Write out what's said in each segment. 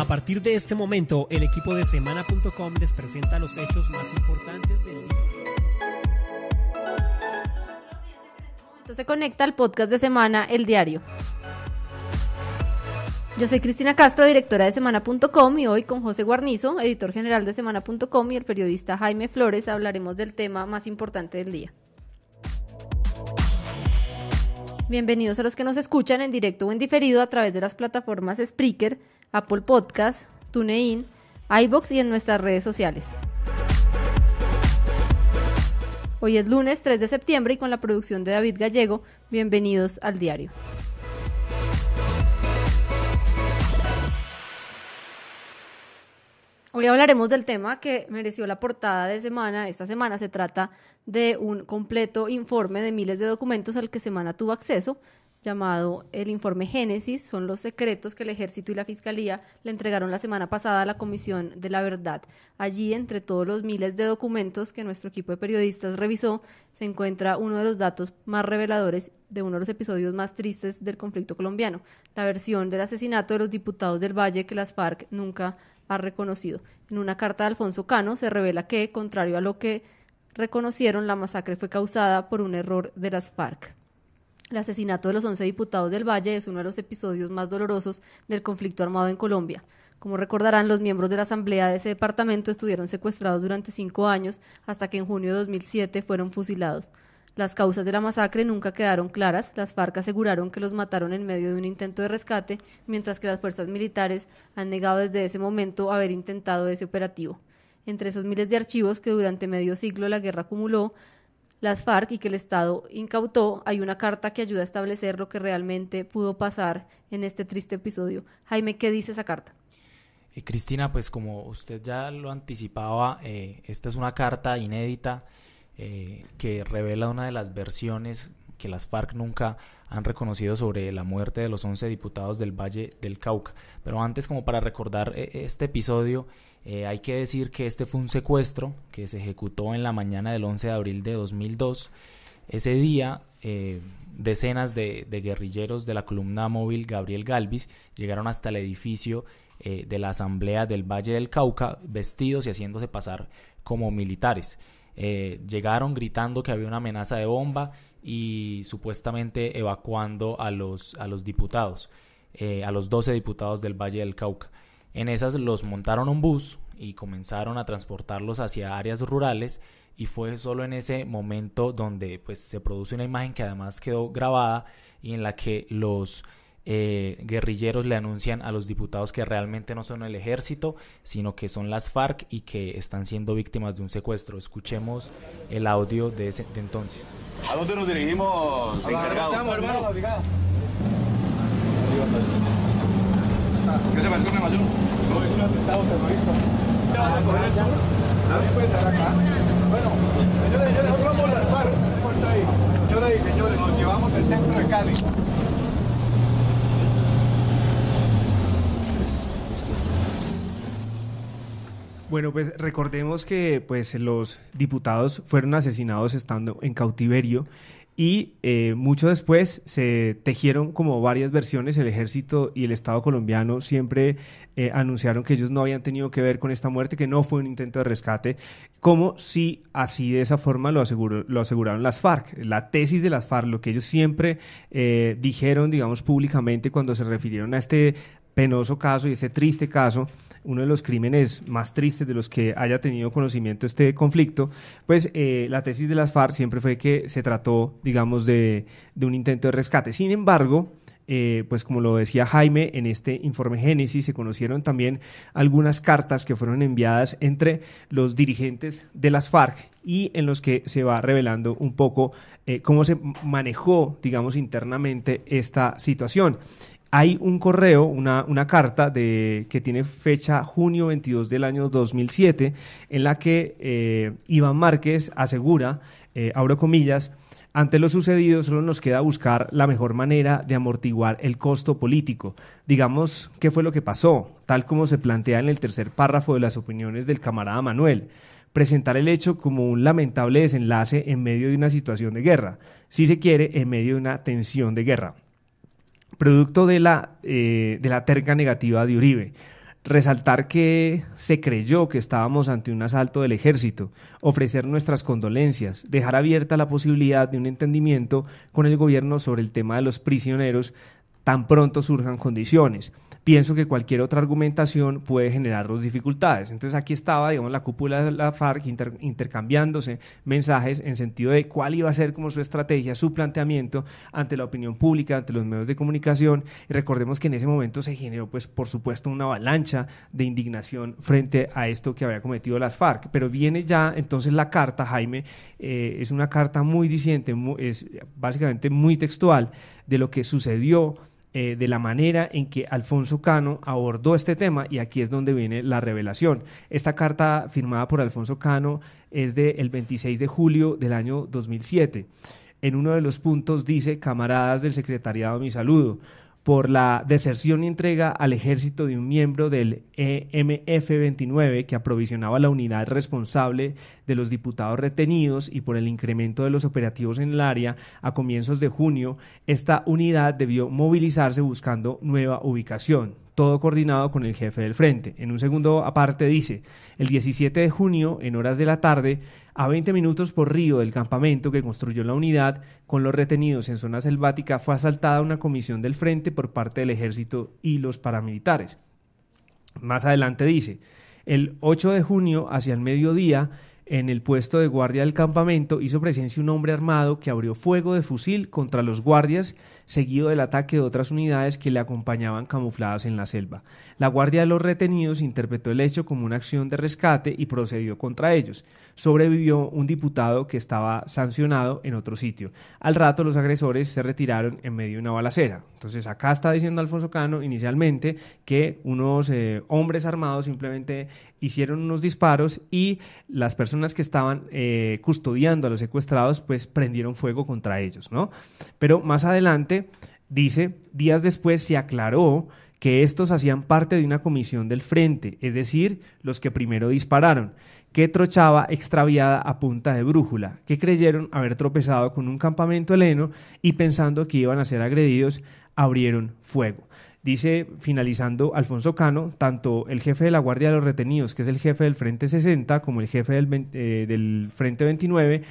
A partir de este momento, el equipo de semana.com les presenta los hechos más importantes del día. Entonces se conecta al podcast de semana El Diario. Yo soy Cristina Castro, directora de semana.com y hoy con José Guarnizo, editor general de semana.com y el periodista Jaime Flores hablaremos del tema más importante del día. Bienvenidos a los que nos escuchan en directo o en diferido a través de las plataformas Spreaker, Apple Podcast, TuneIn, iBox y en nuestras redes sociales. Hoy es lunes 3 de septiembre y con la producción de David Gallego, bienvenidos al diario. Hoy hablaremos del tema que mereció la portada de semana. Esta semana se trata de un completo informe de miles de documentos al que Semana tuvo acceso llamado el informe Génesis, son los secretos que el ejército y la fiscalía le entregaron la semana pasada a la Comisión de la Verdad. Allí, entre todos los miles de documentos que nuestro equipo de periodistas revisó, se encuentra uno de los datos más reveladores de uno de los episodios más tristes del conflicto colombiano, la versión del asesinato de los diputados del Valle que las FARC nunca ha reconocido. En una carta de Alfonso Cano se revela que, contrario a lo que reconocieron, la masacre fue causada por un error de las FARC. El asesinato de los 11 diputados del Valle es uno de los episodios más dolorosos del conflicto armado en Colombia. Como recordarán, los miembros de la Asamblea de ese departamento estuvieron secuestrados durante cinco años hasta que en junio de 2007 fueron fusilados. Las causas de la masacre nunca quedaron claras. Las FARC aseguraron que los mataron en medio de un intento de rescate, mientras que las fuerzas militares han negado desde ese momento haber intentado ese operativo. Entre esos miles de archivos que durante medio siglo la guerra acumuló, las FARC y que el Estado incautó, hay una carta que ayuda a establecer lo que realmente pudo pasar en este triste episodio. Jaime, ¿qué dice esa carta? Eh, Cristina, pues como usted ya lo anticipaba, eh, esta es una carta inédita eh, que revela una de las versiones que las FARC nunca han reconocido sobre la muerte de los 11 diputados del Valle del Cauca. Pero antes, como para recordar este episodio, eh, hay que decir que este fue un secuestro que se ejecutó en la mañana del 11 de abril de 2002. Ese día, eh, decenas de, guerrilleros de la columna móvil Gabriel Galvis llegaron hasta el edificio eh, de la Asamblea del Valle del Cauca vestidos y haciéndose pasar como militares. llegaron gritando que había una amenaza de bomba y supuestamente evacuando a los, a los diputados, a los 12 diputados del Valle del Cauca. En esas los montaron un bus y comenzaron a transportarlos hacia áreas rurales y fue solo en ese momento donde pues, se produce una imagen que además quedó grabada y en la que los eh, guerrilleros le anuncian a los diputados que realmente no son el ejército, sino que son las FARC y que están siendo víctimas de un secuestro. Escuchemos el audio de, ese, entonces. ¿A dónde nos dirigimos, ¿Qué se va a hacer York? No, es un atentado terrorista. ¿Ya vas a correr el sur? Nadie puede estar acá. Bueno, señores, señores, nosotros vamos a alzar. ahí. Señora y señores, nos llevamos del centro de Cali. Bueno, pues recordemos que pues, los diputados fueron asesinados estando en cautiverio y eh, mucho después se tejieron como varias versiones, el ejército y el Estado colombiano siempre eh, anunciaron que ellos no habían tenido que ver con esta muerte, que no fue un intento de rescate, como si así de esa forma lo, aseguró, lo aseguraron las FARC. La tesis de las FARC, lo que ellos siempre eh, dijeron, digamos, públicamente cuando se refirieron a este penoso caso y ese triste caso, uno de los crímenes más tristes de los que haya tenido conocimiento este conflicto, pues eh, la tesis de las FARC siempre fue que se trató, digamos, de, un intento de rescate. Sin embargo, eh, pues como lo decía Jaime, en este informe Génesis se conocieron también algunas cartas que fueron enviadas entre los dirigentes de las FARC y en los que se va revelando un poco eh, cómo se manejó, digamos, internamente esta situación hay un correo, una, carta de, que tiene fecha junio 22 del año 2007, en la que eh, Iván Márquez asegura, eh, abro comillas, ante lo sucedido solo nos queda buscar la mejor manera de amortiguar el costo político. Digamos qué fue lo que pasó, tal como se plantea en el tercer párrafo de las opiniones del camarada Manuel presentar el hecho como un lamentable desenlace en medio de una situación de guerra, si se quiere, en medio de una tensión de guerra producto de la, eh, de la terca negativa de Uribe. Resaltar que se creyó que estábamos ante un asalto del ejército, ofrecer nuestras condolencias, dejar abierta la posibilidad de un entendimiento con el gobierno sobre el tema de los prisioneros tan pronto surjan condiciones pienso que cualquier otra argumentación puede generar dos dificultades. Entonces aquí estaba, digamos, la cúpula de la FARC intercambiándose mensajes en sentido de cuál iba a ser como su estrategia, su planteamiento ante la opinión pública, ante los medios de comunicación. recordemos que en ese momento se generó, pues, por supuesto, una avalancha de indignación frente a esto que había cometido las FARC. Pero viene ya entonces la carta, Jaime, eh, es una carta muy disidente, es básicamente muy textual de lo que sucedió eh, de la manera en que Alfonso Cano abordó este tema y aquí es donde viene la revelación. Esta carta firmada por Alfonso Cano es del 26 de julio del año 2007. En uno de los puntos dice, camaradas del secretariado, mi saludo por la deserción y entrega al ejército de un miembro del EMF-29 que aprovisionaba la unidad responsable de los diputados retenidos y por el incremento de los operativos en el área a comienzos de junio, esta unidad debió movilizarse buscando nueva ubicación, todo coordinado con el jefe del frente. En un segundo aparte dice, el 17 de junio, en horas de la tarde, a 20 minutos por río del campamento que construyó la unidad, con los retenidos en zona selvática, fue asaltada una comisión del frente por parte del ejército y los paramilitares. Más adelante dice, el 8 de junio, hacia el mediodía, en el puesto de guardia del campamento hizo presencia un hombre armado que abrió fuego de fusil contra los guardias, seguido del ataque de otras unidades que le acompañaban camufladas en la selva. La guardia de los retenidos interpretó el hecho como una acción de rescate y procedió contra ellos. Sobrevivió un diputado que estaba sancionado en otro sitio. Al rato los agresores se retiraron en medio de una balacera. Entonces acá está diciendo Alfonso Cano inicialmente que unos eh, hombres armados simplemente hicieron unos disparos y las personas que estaban eh, custodiando a los secuestrados pues prendieron fuego contra ellos, ¿no? Pero más adelante dice, días después se aclaró que estos hacían parte de una comisión del frente, es decir, los que primero dispararon, que trochaba extraviada a punta de brújula, que creyeron haber tropezado con un campamento heleno y pensando que iban a ser agredidos, abrieron fuego. Dice, finalizando, Alfonso Cano, tanto el jefe de la Guardia de los Retenidos, que es el jefe del Frente 60, como el jefe del, eh, Frente 29,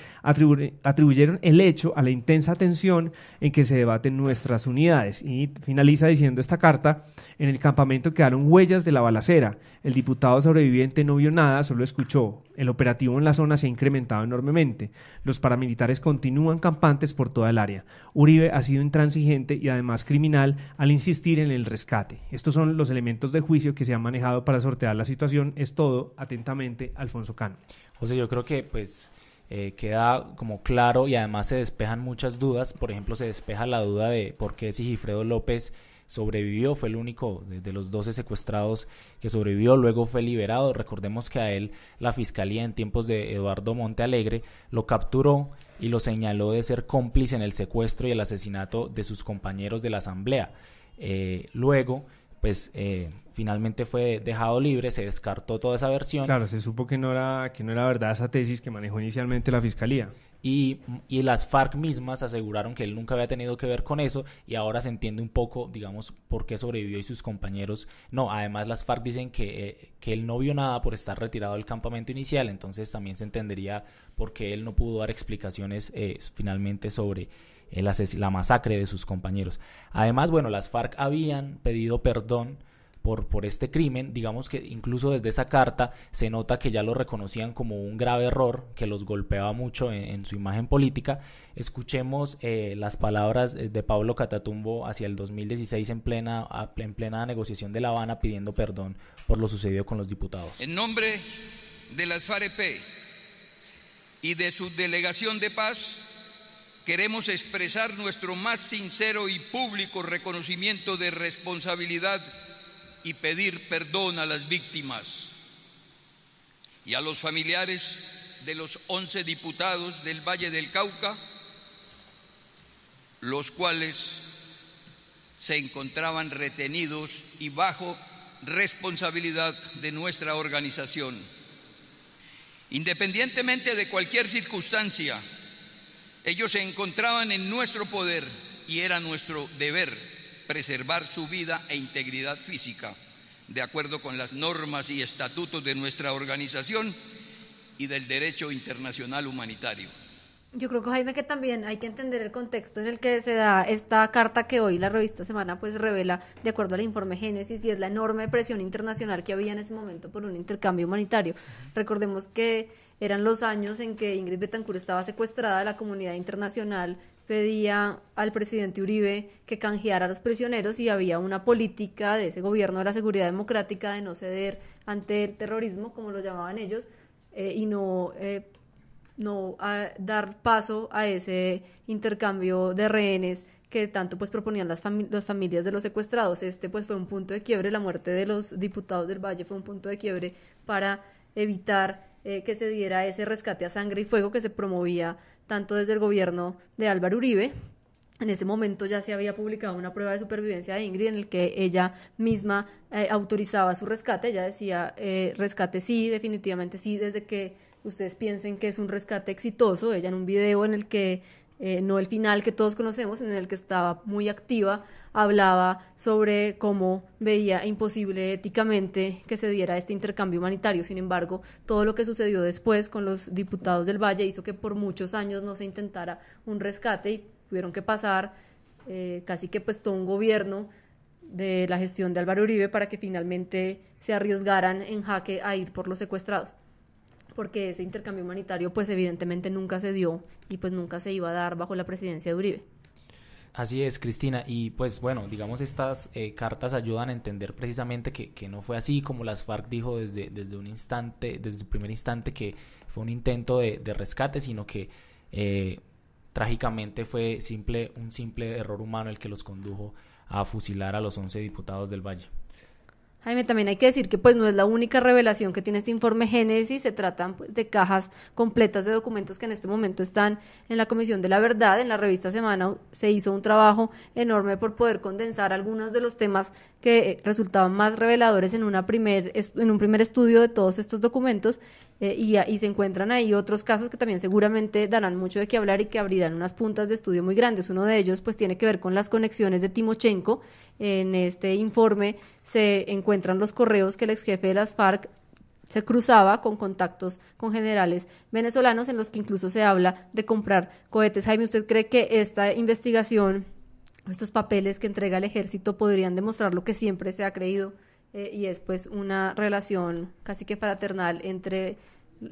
atribuyeron el hecho a la intensa tensión en que se debaten nuestras unidades. Y finaliza diciendo esta carta, en el campamento quedaron huellas de la balacera. El diputado sobreviviente no vio nada, solo escuchó. El operativo en la zona se ha incrementado enormemente. Los paramilitares continúan campantes por toda el área. Uribe ha sido intransigente y además criminal al insistir en el rescate. Estos son los elementos de juicio que se han manejado para sortear la situación. Es todo, atentamente, Alfonso Cano. José, yo creo que pues eh, queda como claro y además se despejan muchas dudas. Por ejemplo, se despeja la duda de por qué Sigifredo López sobrevivió, fue el único de, los 12 secuestrados que sobrevivió, luego fue liberado. Recordemos que a él la fiscalía en tiempos de Eduardo Montealegre lo capturó y lo señaló de ser cómplice en el secuestro y el asesinato de sus compañeros de la asamblea. Eh, luego, pues eh, finalmente fue dejado libre, se descartó toda esa versión. Claro, se supo que no era, que no era verdad esa tesis que manejó inicialmente la fiscalía. Y, y, las FARC mismas aseguraron que él nunca había tenido que ver con eso y ahora se entiende un poco, digamos, por qué sobrevivió y sus compañeros no. Además, las FARC dicen que, eh, que él no vio nada por estar retirado del campamento inicial, entonces también se entendería por qué él no pudo dar explicaciones eh, finalmente sobre la masacre de sus compañeros. Además, bueno, las FARC habían pedido perdón por, este crimen. Digamos que incluso desde esa carta se nota que ya lo reconocían como un grave error que los golpeaba mucho en, su imagen política. Escuchemos eh, las palabras eh, de Pablo Catatumbo hacia el 2016 en plena, en plena negociación de La Habana pidiendo perdón por lo sucedido con los diputados. En nombre de las FAREP y de su delegación de paz, queremos expresar nuestro más sincero y público reconocimiento de responsabilidad y pedir perdón a las víctimas y a los familiares de los 11 diputados del Valle del Cauca, los cuales se encontraban retenidos y bajo responsabilidad de nuestra organización. Independientemente de cualquier circunstancia, ellos se encontraban en nuestro poder y era nuestro deber preservar su vida e integridad física, de acuerdo con las normas y estatutos de nuestra organización y del derecho internacional humanitario. Yo creo que Jaime que también hay que entender el contexto en el que se da esta carta que hoy la revista Semana pues revela de acuerdo al informe Génesis y es la enorme presión internacional que había en ese momento por un intercambio humanitario. Recordemos que eran los años en que Ingrid Betancourt estaba secuestrada de la comunidad internacional pedía al presidente Uribe que canjeara a los prisioneros y había una política de ese gobierno de la seguridad democrática de no ceder ante el terrorismo, como lo llamaban ellos, eh, y no, eh, no dar paso a ese intercambio de rehenes que tanto pues proponían las, las, familias de los secuestrados. Este pues fue un punto de quiebre, la muerte de los diputados del Valle fue un punto de quiebre para evitar eh, que se diera ese rescate a sangre y fuego que se promovía tanto desde el gobierno de Álvaro Uribe. En ese momento ya se había publicado una prueba de supervivencia de Ingrid en el que ella misma eh, autorizaba su rescate. Ella decía, eh, rescate sí, definitivamente sí, desde que ustedes piensen que es un rescate exitoso. Ella en un video en el que eh, no el final que todos conocemos, en el que estaba muy activa, hablaba sobre cómo veía imposible éticamente que se diera este intercambio humanitario. Sin embargo, todo lo que sucedió después con los diputados del Valle hizo que por muchos años no se intentara un rescate y tuvieron que pasar eh, casi que pues todo un gobierno de la gestión de Álvaro Uribe para que finalmente se arriesgaran en jaque a ir por los secuestrados porque ese intercambio humanitario pues evidentemente nunca se dio y pues nunca se iba a dar bajo la presidencia de Uribe. Así es, Cristina. Y pues bueno, digamos, estas eh, cartas ayudan a entender precisamente que, no fue así, como las FARC dijo desde, desde un instante, desde el primer instante, que fue un intento de, rescate, sino que eh, trágicamente fue simple, un simple error humano el que los condujo a fusilar a los 11 diputados del Valle también hay que decir que pues no es la única revelación que tiene este informe Génesis, se tratan pues, de cajas completas de documentos que en este momento están en la Comisión de la Verdad. En la revista Semana se hizo un trabajo enorme por poder condensar algunos de los temas que eh, resultaban más reveladores en, una primer, en un primer estudio de todos estos documentos eh, y, y se encuentran ahí otros casos que también seguramente darán mucho de qué hablar y que abrirán unas puntas de estudio muy grandes. Uno de ellos pues tiene que ver con las conexiones de Timochenko. En este informe se encuentra Entran los correos que el ex jefe de las FARC se cruzaba con contactos con generales venezolanos en los que incluso se habla de comprar cohetes. Jaime, ¿usted cree que esta investigación, estos papeles que entrega el ejército podrían demostrar lo que siempre se ha creído eh, y es pues una relación casi que fraternal entre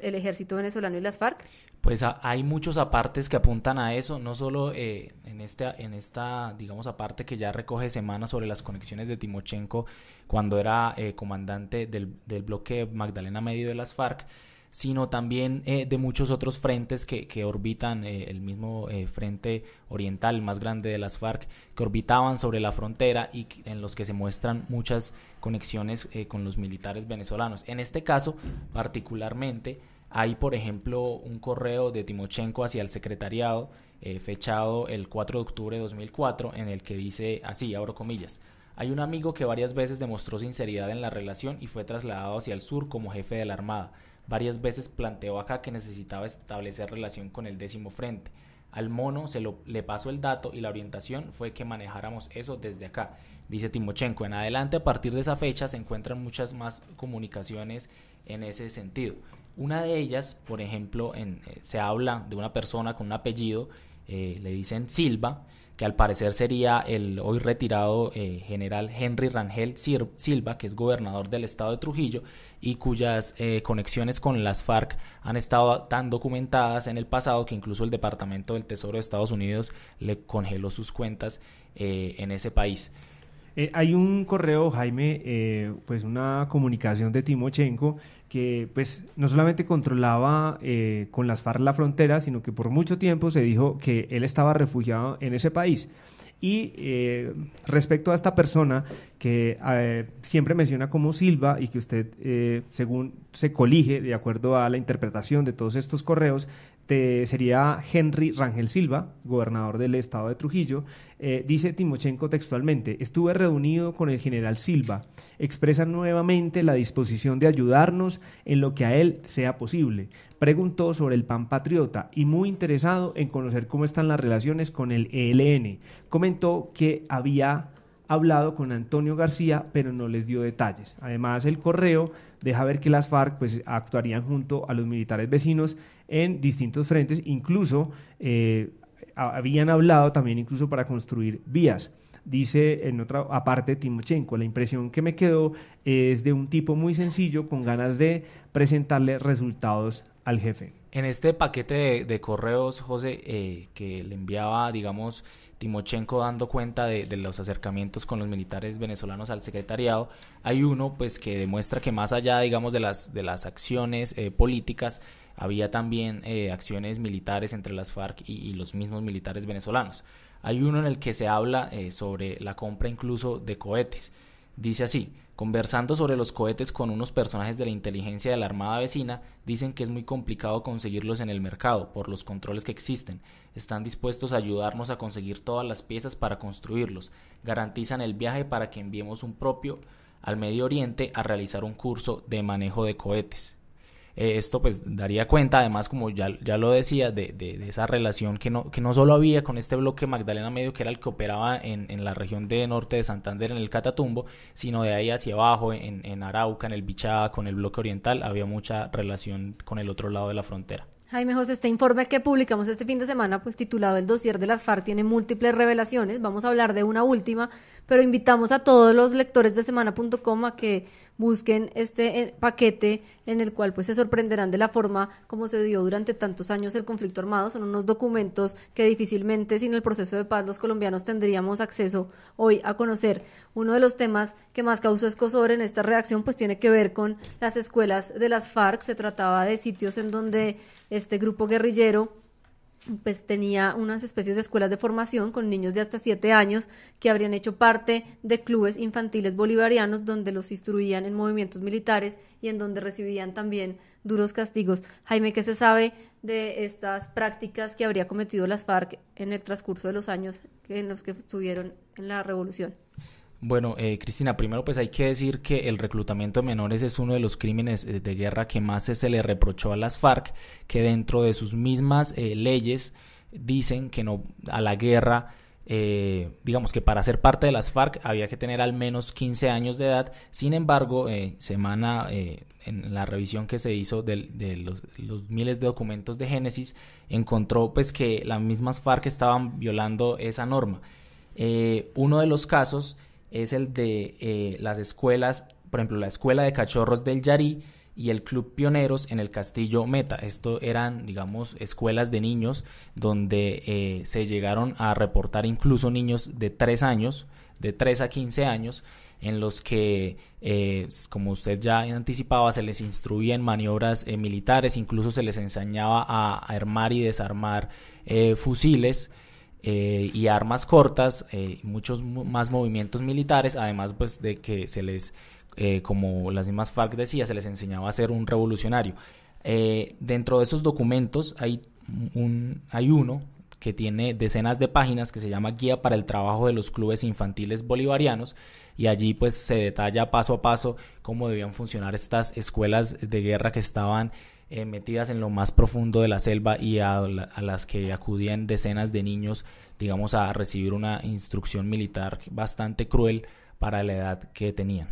el ejército venezolano y las FARC? pues hay muchos apartes que apuntan a eso, no solo eh, en, esta, en esta, digamos, aparte que ya recoge semanas sobre las conexiones de Timochenko cuando era eh, comandante del, del, bloque Magdalena Medio de las FARC, sino también eh, de muchos otros frentes que, que orbitan eh, el mismo eh, frente oriental, más grande de las FARC, que orbitaban sobre la frontera y en los que se muestran muchas conexiones eh, con los militares venezolanos. En este caso, particularmente, hay, por ejemplo, un correo de Timochenko hacia el secretariado, eh, fechado el 4 de octubre de 2004, en el que dice así, abro comillas, hay un amigo que varias veces demostró sinceridad en la relación y fue trasladado hacia el sur como jefe de la Armada. Varias veces planteó acá que necesitaba establecer relación con el décimo frente. Al mono se le pasó el dato y la orientación fue que manejáramos eso desde acá. Dice Timochenko, en adelante a partir de esa fecha se encuentran muchas más comunicaciones en ese sentido. Una de ellas, por ejemplo, en, eh, se habla de una persona con un apellido, eh, le dicen Silva, que al parecer sería el hoy retirado eh, general Henry Rangel Silva, que es gobernador del estado de Trujillo y cuyas conexiones con las FARC han estado tan documentadas en el pasado que incluso el Departamento del Tesoro de Estados Unidos le congeló sus cuentas en ese país. hay un correo, Jaime, pues una comunicación de Timochenko que pues no solamente controlaba eh, con las FARC la frontera, sino que por mucho tiempo se dijo que él estaba refugiado en ese país. Y eh, respecto a esta persona que eh, siempre menciona como Silva y que usted, según se colige de acuerdo a la interpretación de todos estos correos, sería Henry Rangel Silva, gobernador del estado de Trujillo, eh, dice Timochenko textualmente, estuve reunido con el general Silva, expresa nuevamente la disposición de ayudarnos en lo que a él sea posible. Preguntó sobre el pan patriota y muy interesado en conocer cómo están las relaciones con el ELN. Comentó que había hablado con Antonio García, pero no les dio detalles. Además, el correo deja ver que las FARC pues, actuarían junto a los militares vecinos en distintos frentes, incluso eh, habían hablado también incluso para construir vías. Dice en otra aparte Timochenko, la impresión que me quedó es de un tipo muy sencillo con ganas de presentarle resultados al jefe. En este paquete de, correos, José, eh, que le enviaba, digamos, Timochenko dando cuenta de, los acercamientos con los militares venezolanos al secretariado, hay uno pues que demuestra que más allá, digamos, de las, de las acciones eh, políticas, había también eh, acciones militares entre las FARC y, los mismos militares venezolanos. Hay uno en el que se habla eh, sobre la compra incluso de cohetes. Dice así, conversando sobre los cohetes con unos personajes de la inteligencia de la Armada vecina, dicen que es muy complicado conseguirlos en el mercado por los controles que existen. Están dispuestos a ayudarnos a conseguir todas las piezas para construirlos. Garantizan el viaje para que enviemos un propio al Medio Oriente a realizar un curso de manejo de cohetes. Eh, esto pues daría cuenta, además, como ya, ya lo decía, de, de, esa relación que no, que no solo había con este bloque Magdalena Medio, que era el que operaba en, la región de norte de Santander, en el Catatumbo, sino de ahí hacia abajo, en, en Arauca, en el Bichá, con el bloque oriental, había mucha relación con el otro lado de la frontera. Jaime José, este informe que publicamos este fin de semana, pues titulado El dossier de las FARC, tiene múltiples revelaciones. Vamos a hablar de una última, pero invitamos a todos los lectores de semana.com a que busquen este eh, paquete en el cual pues se sorprenderán de la forma como se dio durante tantos años el conflicto armado. Son unos documentos que difícilmente sin el proceso de paz los colombianos tendríamos acceso hoy a conocer. Uno de los temas que más causó escosor en esta reacción pues tiene que ver con las escuelas de las FARC. Se trataba de sitios en donde este grupo guerrillero pues tenía unas especies de escuelas de formación con niños de hasta siete años que habrían hecho parte de clubes infantiles bolivarianos donde los instruían en movimientos militares y en donde recibían también duros castigos. Jaime, ¿qué se sabe de estas prácticas que habría cometido las FARC en el transcurso de los años en los que estuvieron en la revolución? Bueno, eh, Cristina, primero pues hay que decir que el reclutamiento de menores es uno de los crímenes eh, de guerra que más se le reprochó a las FARC, que dentro de sus mismas eh, leyes dicen que no a la guerra, digamos que para ser parte de las FARC había que tener al menos 15 años de edad. Sin embargo, semana en la revisión que se hizo de, los, los, miles de documentos de Génesis encontró pues que las mismas FARC estaban violando esa norma. uno de los casos es el de eh, las escuelas, por ejemplo, la Escuela de Cachorros del Yarí y el Club Pioneros en el Castillo Meta. Esto eran, digamos, escuelas de niños donde eh, se llegaron a reportar incluso niños de 3 años, de 3 a 15 años, en los que, eh, como usted ya anticipaba, se les instruía en maniobras militares, incluso se les enseñaba a armar y desarmar fusiles. Eh, y armas cortas, eh, muchos más movimientos militares, además pues de que se les, eh, como las mismas FARC decía, se les enseñaba a ser un revolucionario. dentro de esos documentos hay, un, hay uno que tiene decenas de páginas que se llama Guía para el Trabajo de los Clubes Infantiles Bolivarianos y allí pues se detalla paso a paso cómo debían funcionar estas escuelas de guerra que estaban eh, metidas en lo más profundo de la selva y a, las que acudían decenas de niños, digamos, a recibir una instrucción militar bastante cruel para la edad que tenían.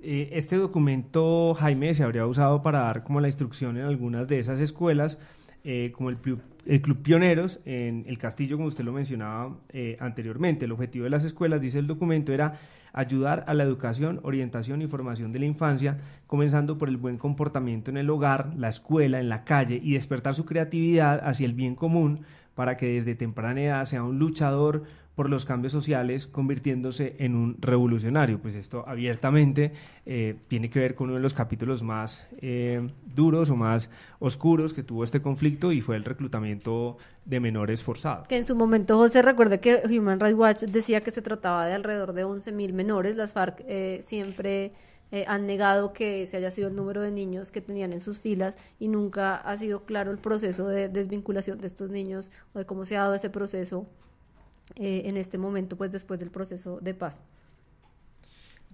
Eh, este documento, Jaime, se habría usado para dar como la instrucción en algunas de esas escuelas, eh, como el, Club Pioneros en el Castillo, como usted lo mencionaba anteriormente. El objetivo de las escuelas, dice el documento, era ayudar a la educación, orientación y formación de la infancia, comenzando por el buen comportamiento en el hogar, la escuela, en la calle y despertar su creatividad hacia el bien común para que desde temprana edad sea un luchador, por los cambios sociales convirtiéndose en un revolucionario. Pues esto abiertamente eh, tiene que ver con uno de los capítulos más eh, duros o más oscuros que tuvo este conflicto y fue el reclutamiento de menores forzados. Que en su momento, José, recuerde que Human Rights Watch decía que se trataba de alrededor de 11.000 menores. Las FARC eh, siempre... han negado que se haya sido el número de niños que tenían en sus filas y nunca ha sido claro el proceso de desvinculación de estos niños o de cómo se ha dado ese proceso eh, en este momento, pues después del proceso de paz.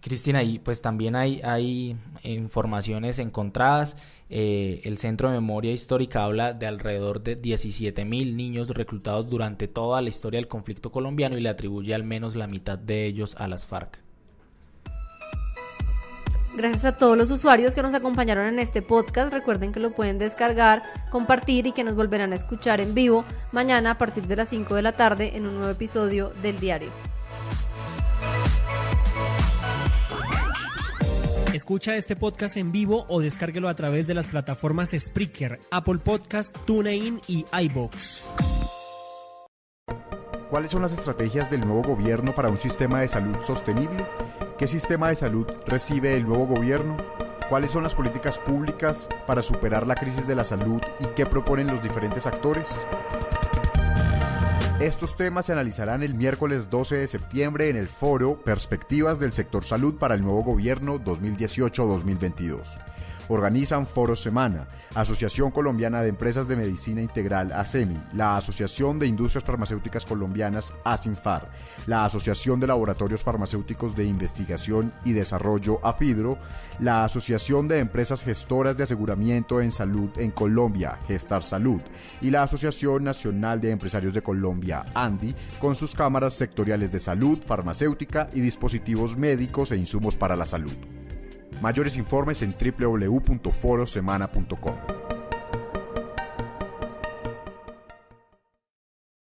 Cristina, y pues también hay, hay informaciones encontradas. Eh, el Centro de Memoria Histórica habla de alrededor de 17 mil niños reclutados durante toda la historia del conflicto colombiano y le atribuye al menos la mitad de ellos a las FARC. Gracias a todos los usuarios que nos acompañaron en este podcast. Recuerden que lo pueden descargar, compartir y que nos volverán a escuchar en vivo mañana a partir de las 5 de la tarde en un nuevo episodio del diario. Escucha este podcast en vivo o descárguelo a través de las plataformas Spreaker, Apple Podcast, TuneIn y iBox. ¿Cuáles son las estrategias del nuevo gobierno para un sistema de salud sostenible? ¿Qué sistema de salud recibe el nuevo gobierno? ¿Cuáles son las políticas públicas para superar la crisis de la salud y qué proponen los diferentes actores? Estos temas se analizarán el miércoles 12 de septiembre en el foro Perspectivas del sector salud para el nuevo gobierno 2018-2022. Organizan Foro Semana, Asociación Colombiana de Empresas de Medicina Integral ASEMI, la Asociación de Industrias Farmacéuticas Colombianas ASINFAR, la Asociación de Laboratorios Farmacéuticos de Investigación y Desarrollo AFIDRO, la Asociación de Empresas Gestoras de Aseguramiento en Salud en Colombia, Gestar Salud, y la Asociación Nacional de Empresarios de Colombia Andy, con sus cámaras sectoriales de salud, farmacéutica y dispositivos médicos e insumos para la salud. Mayores informes en www.forosemana.com.